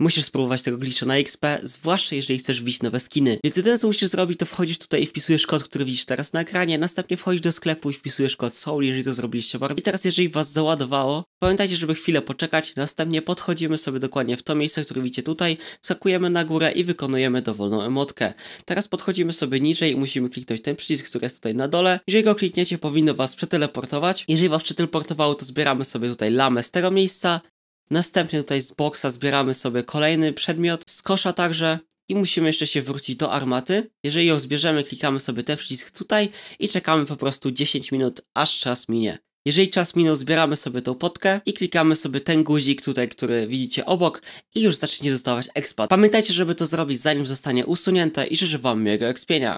Musisz spróbować tego glitcha na XP, zwłaszcza jeżeli chcesz widzieć nowe skiny. Więc jedyne co musisz zrobić to wchodzisz tutaj i wpisujesz kod, który widzisz teraz na ekranie, następnie wchodzisz do sklepu i wpisujesz kod SOUL, jeżeli to zrobiliście bardzo. I teraz jeżeli was załadowało, pamiętajcie, żeby chwilę poczekać, następnie podchodzimy sobie dokładnie w to miejsce, które widzicie tutaj, wskakujemy na górę i wykonujemy dowolną emotkę. Teraz podchodzimy sobie niżej i musimy kliknąć ten przycisk, który jest tutaj na dole. Jeżeli go klikniecie, powinno was przeteleportować. Jeżeli was przeteleportowało, to zbieramy sobie tutaj lamę z tego miejsca Następnie tutaj z boksa zbieramy sobie kolejny przedmiot, z kosza także i musimy jeszcze się wrócić do armaty. Jeżeli ją zbierzemy, klikamy sobie ten przycisk tutaj i czekamy po prostu 10 minut, aż czas minie. Jeżeli czas minął, zbieramy sobie tą potkę i klikamy sobie ten guzik tutaj, który widzicie obok i już zacznie dostawać expat. Pamiętajcie, żeby to zrobić zanim zostanie usunięte i życzę Wam miłego expienia.